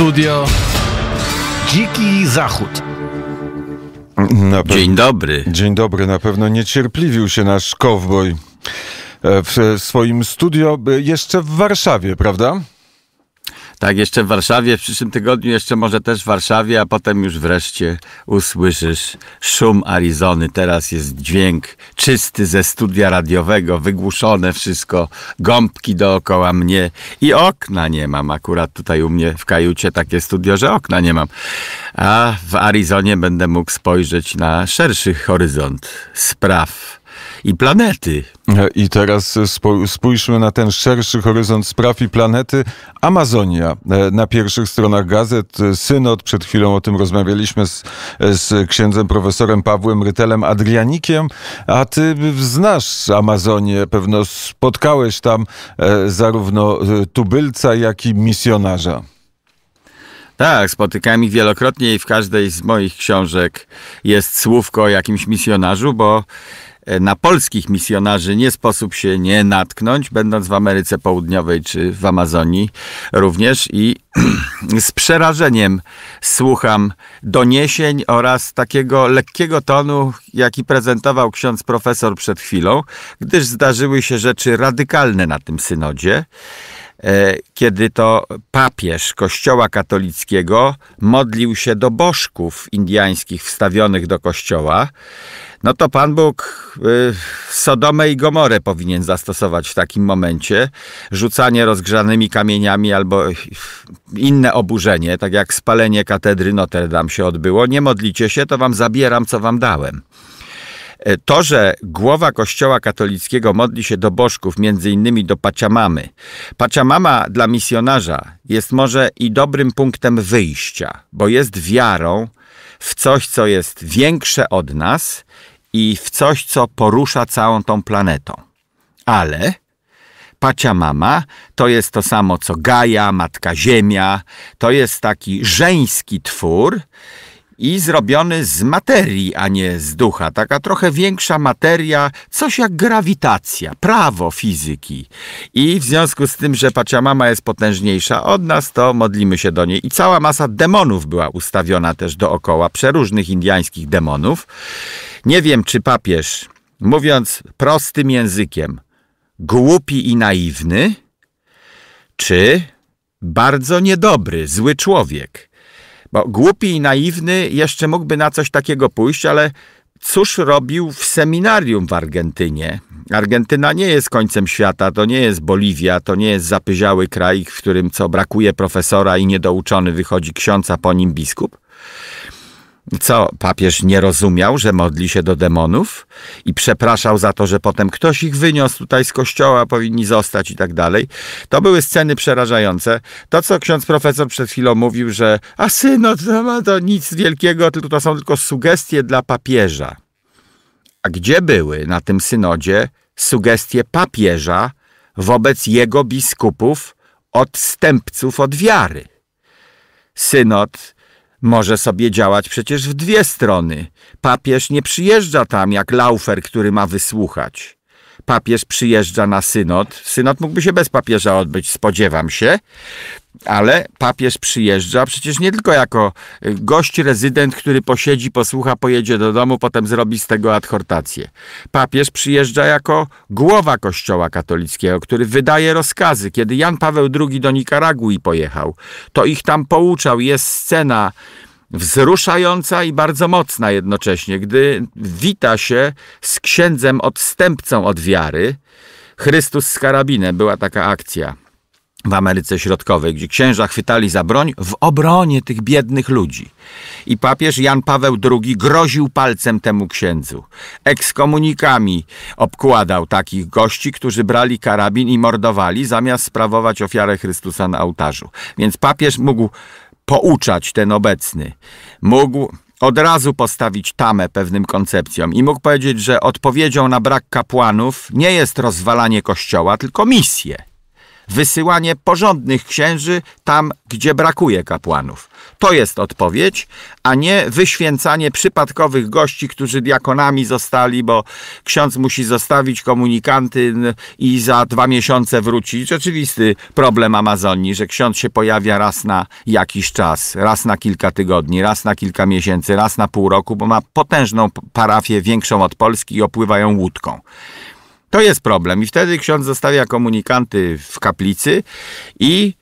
studio. Dziki Zachód. Pe... Dzień dobry. Dzień dobry. Na pewno niecierpliwił się nasz kowboj e, w swoim studio e, jeszcze w Warszawie, prawda? Tak, jeszcze w Warszawie, w przyszłym tygodniu jeszcze może też w Warszawie, a potem już wreszcie usłyszysz szum Arizony. Teraz jest dźwięk czysty ze studia radiowego, wygłuszone wszystko, gąbki dookoła mnie i okna nie mam. Akurat tutaj u mnie w kajucie takie studio, że okna nie mam. A w Arizonie będę mógł spojrzeć na szerszy horyzont spraw i planety. E, I teraz spójrzmy na ten szerszy horyzont spraw i planety. Amazonia e, na pierwszych stronach gazet. Synod, przed chwilą o tym rozmawialiśmy z, z księdzem profesorem Pawłem Rytelem Adrianikiem, a ty znasz Amazonię, pewno spotkałeś tam e, zarówno tubylca, jak i misjonarza. Tak, spotykam ich wielokrotnie i w każdej z moich książek jest słówko o jakimś misjonarzu, bo E, na polskich misjonarzy nie sposób się nie natknąć, będąc w Ameryce Południowej czy w Amazonii również i z przerażeniem słucham doniesień oraz takiego lekkiego tonu, jaki prezentował ksiądz profesor przed chwilą, gdyż zdarzyły się rzeczy radykalne na tym synodzie. E, kiedy to papież kościoła katolickiego modlił się do bożków indiańskich wstawionych do kościoła, no to Pan Bóg e, Sodomę i Gomorę powinien zastosować w takim momencie. Rzucanie rozgrzanymi kamieniami albo inne oburzenie, tak jak spalenie katedry Notre Dame się odbyło. Nie modlicie się, to wam zabieram, co wam dałem. E, to, że głowa kościoła katolickiego modli się do bożków, między innymi do Paciamamy. Paciamama dla misjonarza jest może i dobrym punktem wyjścia, bo jest wiarą w coś, co jest większe od nas i w coś, co porusza całą tą planetą. Ale Pacia Mama to jest to samo co Gaja, Matka Ziemia, to jest taki żeński twór i zrobiony z materii, a nie z ducha. Taka trochę większa materia, coś jak grawitacja, prawo fizyki. I w związku z tym, że Paciamama jest potężniejsza od nas, to modlimy się do niej. I cała masa demonów była ustawiona też dookoła, przeróżnych indiańskich demonów. Nie wiem, czy papież, mówiąc prostym językiem, głupi i naiwny, czy bardzo niedobry, zły człowiek – bo głupi i naiwny jeszcze mógłby na coś takiego pójść, ale cóż robił w seminarium w Argentynie? Argentyna nie jest końcem świata, to nie jest Boliwia, to nie jest zapyziały kraj, w którym co brakuje profesora i niedouczony wychodzi ksiądz, a po nim biskup. Co, papież nie rozumiał, że modli się do demonów i przepraszał za to, że potem ktoś ich wyniósł tutaj z kościoła, powinni zostać i tak dalej. To były sceny przerażające. To, co ksiądz profesor przed chwilą mówił, że a synod to, to nic wielkiego, tylko to są tylko sugestie dla papieża. A gdzie były na tym synodzie sugestie papieża wobec jego biskupów, odstępców od wiary? Synod może sobie działać przecież w dwie strony. Papież nie przyjeżdża tam jak laufer, który ma wysłuchać papież przyjeżdża na synod. Synod mógłby się bez papieża odbyć, spodziewam się, ale papież przyjeżdża przecież nie tylko jako y, gość, rezydent, który posiedzi, posłucha, pojedzie do domu, potem zrobi z tego adhortację. Papież przyjeżdża jako głowa kościoła katolickiego, który wydaje rozkazy. Kiedy Jan Paweł II do Nikaragui pojechał, to ich tam pouczał. Jest scena wzruszająca i bardzo mocna jednocześnie, gdy wita się z księdzem odstępcą od wiary. Chrystus z karabinem była taka akcja w Ameryce Środkowej, gdzie księża chwytali za broń w obronie tych biednych ludzi. I papież Jan Paweł II groził palcem temu księdzu. Ekskomunikami obkładał takich gości, którzy brali karabin i mordowali, zamiast sprawować ofiarę Chrystusa na ołtarzu. Więc papież mógł pouczać ten obecny. Mógł od razu postawić tamę pewnym koncepcjom i mógł powiedzieć, że odpowiedzią na brak kapłanów nie jest rozwalanie kościoła, tylko misje wysyłanie porządnych księży tam, gdzie brakuje kapłanów. To jest odpowiedź, a nie wyświęcanie przypadkowych gości, którzy diakonami zostali, bo ksiądz musi zostawić komunikanty i za dwa miesiące wrócić. Rzeczywisty problem Amazonii, że ksiądz się pojawia raz na jakiś czas, raz na kilka tygodni, raz na kilka miesięcy, raz na pół roku, bo ma potężną parafię, większą od Polski i opływają łódką. To jest problem. I wtedy ksiądz zostawia komunikanty w kaplicy i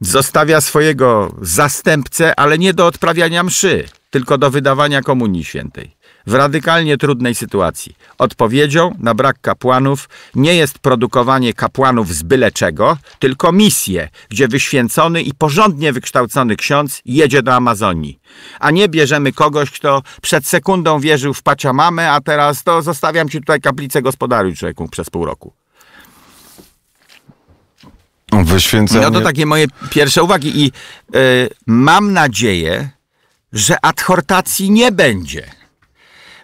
zostawia swojego zastępcę, ale nie do odprawiania mszy, tylko do wydawania komunii świętej w radykalnie trudnej sytuacji. Odpowiedzią na brak kapłanów nie jest produkowanie kapłanów z byle czego, tylko misje, gdzie wyświęcony i porządnie wykształcony ksiądz jedzie do Amazonii. A nie bierzemy kogoś, kto przed sekundą wierzył w Paciamamę, a teraz to zostawiam ci tutaj kaplicę gospodaruj człowieku przez pół roku. Wyświęcenie. No to takie moje pierwsze uwagi i yy, mam nadzieję, że adhortacji nie będzie.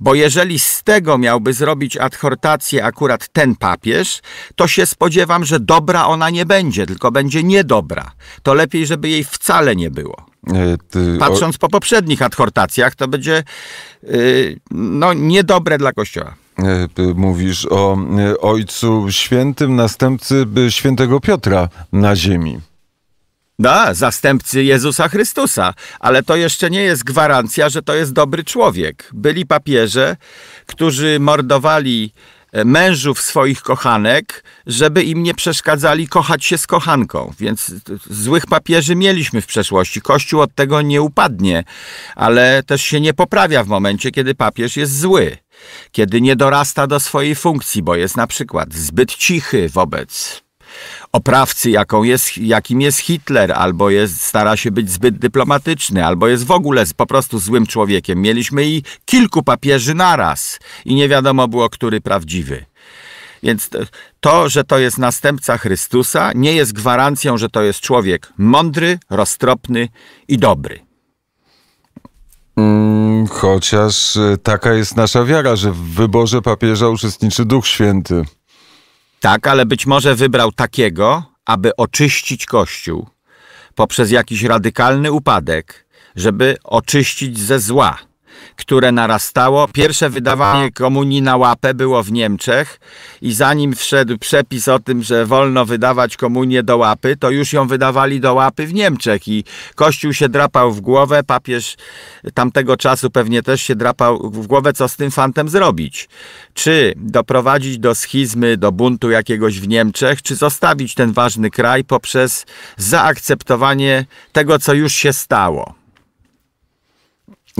Bo jeżeli z tego miałby zrobić adhortację akurat ten papież, to się spodziewam, że dobra ona nie będzie, tylko będzie niedobra. To lepiej, żeby jej wcale nie było. E, ty, Patrząc o... po poprzednich adhortacjach, to będzie yy, no, niedobre dla Kościoła. E, mówisz o e, Ojcu Świętym, następcy świętego Piotra na ziemi. Da, zastępcy Jezusa Chrystusa, ale to jeszcze nie jest gwarancja, że to jest dobry człowiek. Byli papieże, którzy mordowali e, mężów swoich kochanek, żeby im nie przeszkadzali kochać się z kochanką. Więc e, złych papieży mieliśmy w przeszłości. Kościół od tego nie upadnie, ale też się nie poprawia w momencie, kiedy papież jest zły. Kiedy nie dorasta do swojej funkcji, bo jest na przykład zbyt cichy wobec oprawcy, jaką jest, jakim jest Hitler, albo jest, stara się być zbyt dyplomatyczny, albo jest w ogóle po prostu złym człowiekiem. Mieliśmy i kilku papieży naraz i nie wiadomo było, który prawdziwy. Więc to, że to jest następca Chrystusa, nie jest gwarancją, że to jest człowiek mądry, roztropny i dobry. Mm, chociaż y, taka jest nasza wiara, że w wyborze papieża uczestniczy Duch Święty. Tak, ale być może wybrał takiego, aby oczyścić Kościół poprzez jakiś radykalny upadek, żeby oczyścić ze zła które narastało. Pierwsze wydawanie komunii na łapę było w Niemczech i zanim wszedł przepis o tym, że wolno wydawać komunię do łapy, to już ją wydawali do łapy w Niemczech i Kościół się drapał w głowę, papież tamtego czasu pewnie też się drapał w głowę, co z tym fantem zrobić. Czy doprowadzić do schizmy, do buntu jakiegoś w Niemczech, czy zostawić ten ważny kraj poprzez zaakceptowanie tego, co już się stało.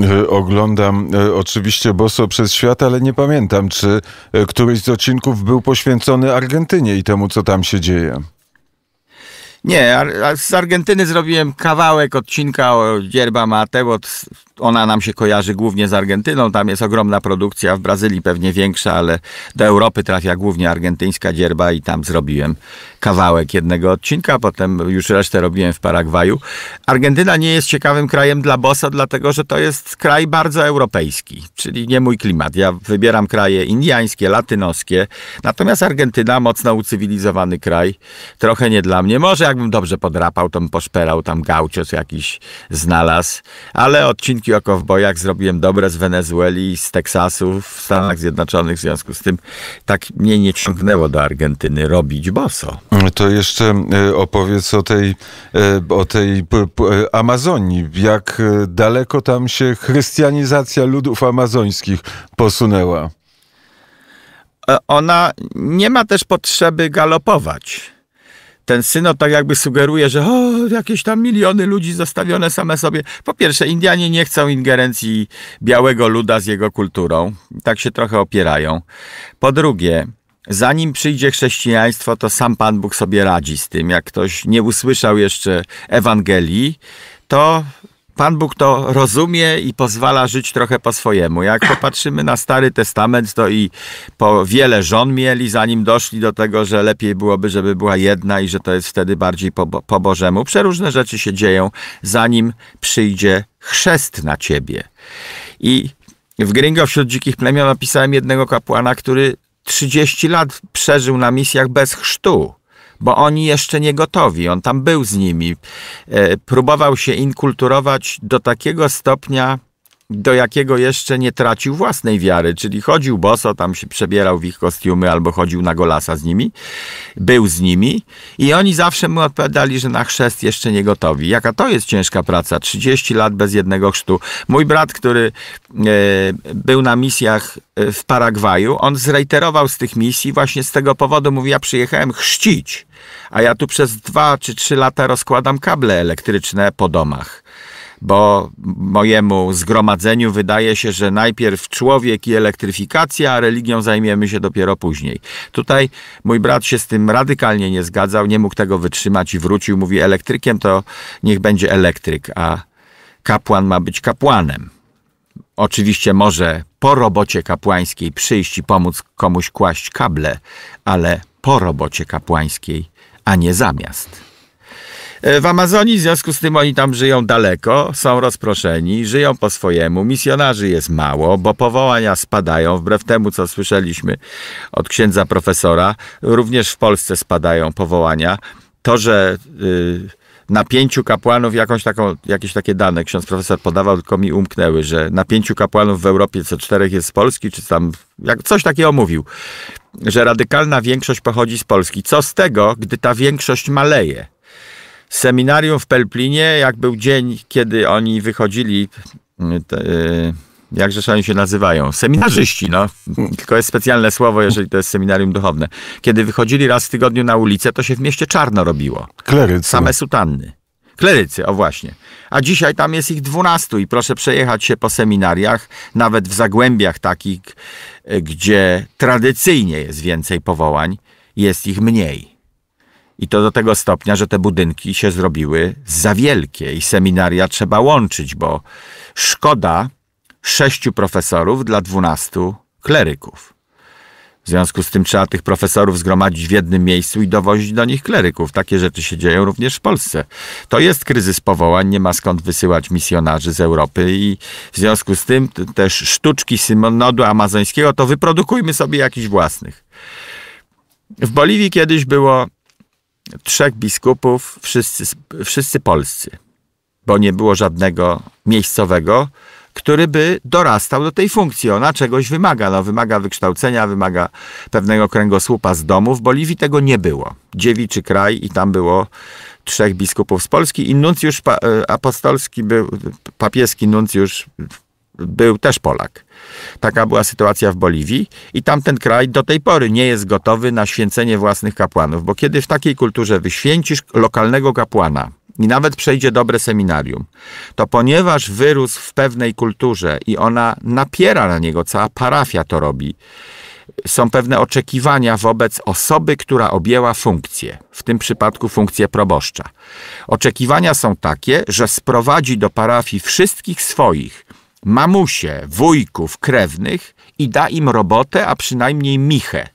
E, oglądam e, oczywiście Boso przez świat, ale nie pamiętam, czy e, któryś z odcinków był poświęcony Argentynie i temu, co tam się dzieje. Nie, z Argentyny zrobiłem kawałek odcinka o Dzierba Mate, bo ona nam się kojarzy głównie z Argentyną, tam jest ogromna produkcja, w Brazylii pewnie większa, ale do Europy trafia głównie argentyńska dzierba i tam zrobiłem kawałek jednego odcinka, potem już resztę robiłem w Paragwaju. Argentyna nie jest ciekawym krajem dla bossa, dlatego że to jest kraj bardzo europejski, czyli nie mój klimat. Ja wybieram kraje indiańskie, latynoskie, natomiast Argentyna mocno ucywilizowany kraj, trochę nie dla mnie. Może jakbym dobrze podrapał, to bym poszperał tam gaucios jakiś znalazł, ale odcinki jako w Bojach zrobiłem dobre z Wenezueli z Teksasu w Stanach Zjednoczonych. W związku z tym tak mnie nie ciągnęło do Argentyny robić boso. To jeszcze e, opowiedz o tej, e, o tej e, Amazonii. Jak daleko tam się chrystianizacja ludów amazońskich posunęła? Ona nie ma też potrzeby galopować ten synod tak jakby sugeruje, że o, jakieś tam miliony ludzi zostawione same sobie. Po pierwsze, Indianie nie chcą ingerencji białego luda z jego kulturą. Tak się trochę opierają. Po drugie, Zanim przyjdzie chrześcijaństwo, to sam Pan Bóg sobie radzi z tym. Jak ktoś nie usłyszał jeszcze Ewangelii, to Pan Bóg to rozumie i pozwala żyć trochę po swojemu. Jak popatrzymy na Stary Testament, to i po wiele żon mieli, zanim doszli do tego, że lepiej byłoby, żeby była jedna i że to jest wtedy bardziej po, po Bożemu. Przeróżne rzeczy się dzieją, zanim przyjdzie chrzest na ciebie. I w Gringo wśród dzikich plemion napisałem jednego kapłana, który 30 lat przeżył na misjach bez chrztu bo oni jeszcze nie gotowi. On tam był z nimi. E, próbował się inkulturować do takiego stopnia, do jakiego jeszcze nie tracił własnej wiary, czyli chodził boso, tam się przebierał w ich kostiumy albo chodził na golasa z nimi, był z nimi i oni zawsze mu odpowiadali, że na chrzest jeszcze nie gotowi. Jaka to jest ciężka praca, 30 lat bez jednego chrztu. Mój brat, który e, był na misjach e, w Paragwaju, on zrejterował z tych misji właśnie z tego powodu, mówi, ja przyjechałem chrzcić, a ja tu przez dwa czy trzy lata rozkładam kable elektryczne po domach bo mojemu zgromadzeniu wydaje się, że najpierw człowiek i elektryfikacja, a religią zajmiemy się dopiero później. Tutaj mój brat się z tym radykalnie nie zgadzał, nie mógł tego wytrzymać i wrócił. Mówi, elektrykiem to niech będzie elektryk, a kapłan ma być kapłanem. Oczywiście może po robocie kapłańskiej przyjść i pomóc komuś kłaść kable, ale po robocie kapłańskiej, a nie zamiast. E, w Amazonii, w związku z tym oni tam żyją daleko, są rozproszeni, żyją po swojemu, misjonarzy jest mało, bo powołania spadają, wbrew temu co słyszeliśmy od księdza profesora, również w Polsce spadają powołania. To, że y, na pięciu kapłanów, jakąś taką, jakieś takie dane ksiądz profesor podawał, tylko mi umknęły, że na pięciu kapłanów w Europie co czterech jest z Polski, czy tam jak, coś takiego mówił, że radykalna większość pochodzi z Polski. Co z tego, gdy ta większość maleje? seminarium w Pelplinie, jak był dzień, kiedy oni wychodzili, mm, te, y, jak rzecz oni się nazywają? Seminarzyści, no. Tylko jest specjalne słowo, jeżeli to jest seminarium duchowne. Kiedy wychodzili raz w tygodniu na ulicę, to się w mieście czarno robiło. Klerycy. Same sutanny. Klerycy, o właśnie. A dzisiaj tam jest ich dwunastu i proszę przejechać się po seminariach, nawet w zagłębiach takich, y, gdzie tradycyjnie jest więcej powołań, jest ich mniej. I to do tego stopnia, że te budynki się zrobiły za wielkie i seminaria trzeba łączyć, bo szkoda sześciu profesorów dla dwunastu kleryków. W związku z tym trzeba tych profesorów zgromadzić w jednym miejscu i dowozić do nich kleryków. Takie rzeczy się dzieją również w Polsce. To jest kryzys powołań, nie ma skąd wysyłać misjonarzy z Europy i w związku z tym też sztuczki synodu amazońskiego to wyprodukujmy sobie jakichś własnych. W Boliwii kiedyś było trzech biskupów, wszyscy, wszyscy polscy, bo nie było żadnego miejscowego, który by dorastał do tej funkcji. Ona czegoś wymaga. No, wymaga wykształcenia, wymaga pewnego kręgosłupa z domu. W Boliwii tego nie było. Dziewiczy kraj i tam było trzech biskupów z Polski i nuncjusz e, apostolski, był, papieski nuncjusz był też Polak. Taka była sytuacja w Boliwii i tamten kraj do tej pory nie jest gotowy na święcenie własnych kapłanów, bo kiedy w takiej kulturze wyświęcisz lokalnego kapłana, i nawet przejdzie dobre seminarium, to ponieważ wyrósł w pewnej kulturze i ona napiera na niego, cała parafia to robi, są pewne oczekiwania wobec osoby, która objęła funkcję, w tym przypadku funkcję proboszcza. Oczekiwania są takie, że sprowadzi do parafii wszystkich swoich, mamusie, wujków, krewnych i da im robotę, a przynajmniej michę.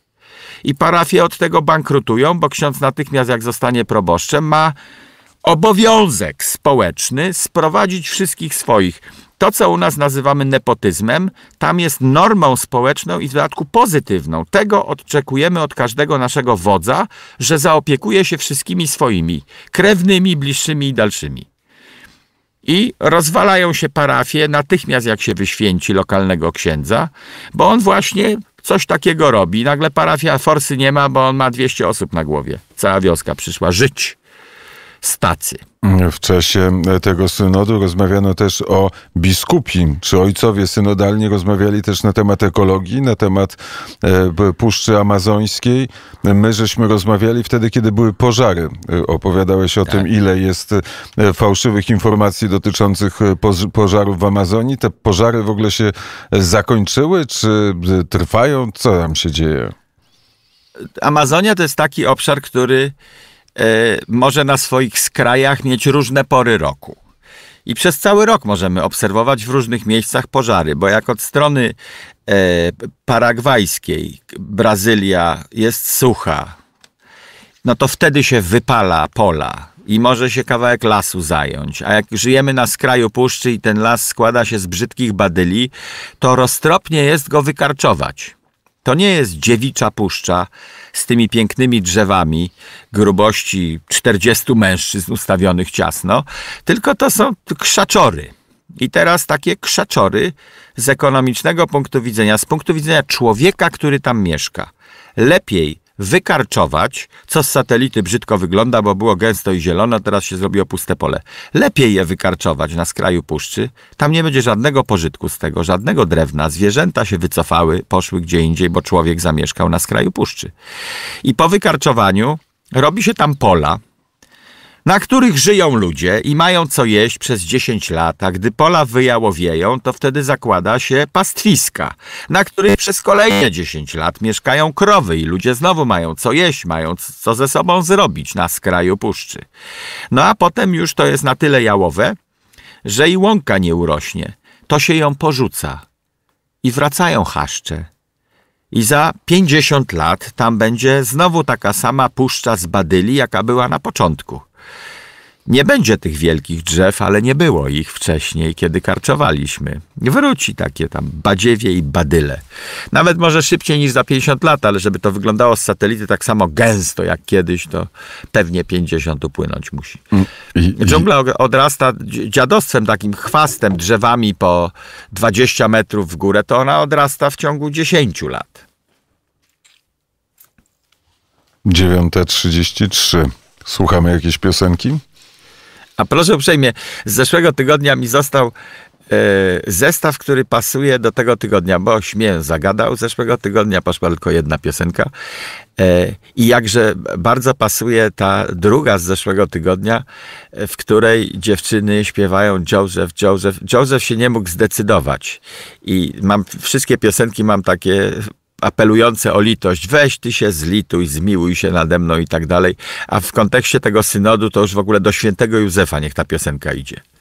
I parafie od tego bankrutują, bo ksiądz natychmiast jak zostanie proboszczem ma obowiązek społeczny sprowadzić wszystkich swoich. To, co u nas nazywamy nepotyzmem, tam jest normą społeczną i w dodatku pozytywną. Tego odczekujemy od każdego naszego wodza, że zaopiekuje się wszystkimi swoimi, krewnymi, bliższymi i dalszymi i rozwalają się parafie natychmiast jak się wyświęci lokalnego księdza, bo on właśnie coś takiego robi. Nagle parafia forsy nie ma, bo on ma 200 osób na głowie. Cała wioska przyszła żyć z tacy. W czasie e, tego synodu rozmawiano też o biskupi. Czy ojcowie synodalni rozmawiali też na temat ekologii, na temat e, Puszczy Amazońskiej? My żeśmy rozmawiali wtedy, kiedy były pożary. E, opowiadałeś o tak. tym, ile jest fałszywych informacji dotyczących pożarów w Amazonii. Te pożary w ogóle się zakończyły, czy trwają? Co tam się dzieje? Amazonia to jest taki obszar, który E, może na swoich skrajach mieć różne pory roku. I przez cały rok możemy obserwować w różnych miejscach pożary, bo jak od strony e, paragwajskiej Brazylia jest sucha, no to wtedy się wypala pola i może się kawałek lasu zająć. A jak żyjemy na skraju puszczy i ten las składa się z brzydkich badyli, to roztropnie jest go wykarczować. To nie jest dziewicza puszcza z tymi pięknymi drzewami grubości 40 mężczyzn ustawionych ciasno, tylko to są krzaczory. I teraz takie krzaczory z ekonomicznego punktu widzenia, z punktu widzenia człowieka, który tam mieszka. Lepiej wykarczować, co z satelity brzydko wygląda, bo było gęsto i zielono, teraz się zrobiło puste pole. Lepiej je wykarczować na skraju puszczy, tam nie będzie żadnego pożytku z tego, żadnego drewna, zwierzęta się wycofały, poszły gdzie indziej, bo człowiek zamieszkał na skraju puszczy. I po wykarczowaniu robi się tam pola, na których żyją ludzie i mają co jeść przez 10 lat, a gdy pola wyjałowieją, to wtedy zakłada się pastwiska, na których przez kolejne 10 lat mieszkają krowy i ludzie znowu mają co jeść, mają co ze sobą zrobić na skraju puszczy. No a potem już to jest na tyle jałowe, że i łąka nie urośnie. To się ją porzuca. I wracają chaszcze. I za 50 lat tam będzie znowu taka sama puszcza z badyli, jaka była na początku. Nie będzie tych wielkich drzew, ale nie było ich wcześniej, kiedy karczowaliśmy. Wróci takie tam badziewie i badyle. Nawet może szybciej niż za 50 lat, ale żeby to wyglądało z satelity tak samo gęsto jak kiedyś, to pewnie 50 upłynąć musi. Mm, Dżungla odrasta dziadostwem, takim chwastem, drzewami po 20 metrów w górę, to ona odrasta w ciągu 10 lat. 9.33. Słuchamy jakieś piosenki? A proszę uprzejmie, z zeszłego tygodnia mi został e, zestaw, który pasuje do tego tygodnia, bo śmiem zagadał zeszłego tygodnia, poszła tylko jedna piosenka. E, I jakże bardzo pasuje ta druga z zeszłego tygodnia, e, w której dziewczyny śpiewają Joseph, Joseph. Joseph się nie mógł zdecydować. I mam wszystkie piosenki mam takie apelujące o litość, weź ty się zlituj, zmiłuj się nade mną i tak dalej. A w kontekście tego synodu to już w ogóle do świętego Józefa niech ta piosenka idzie.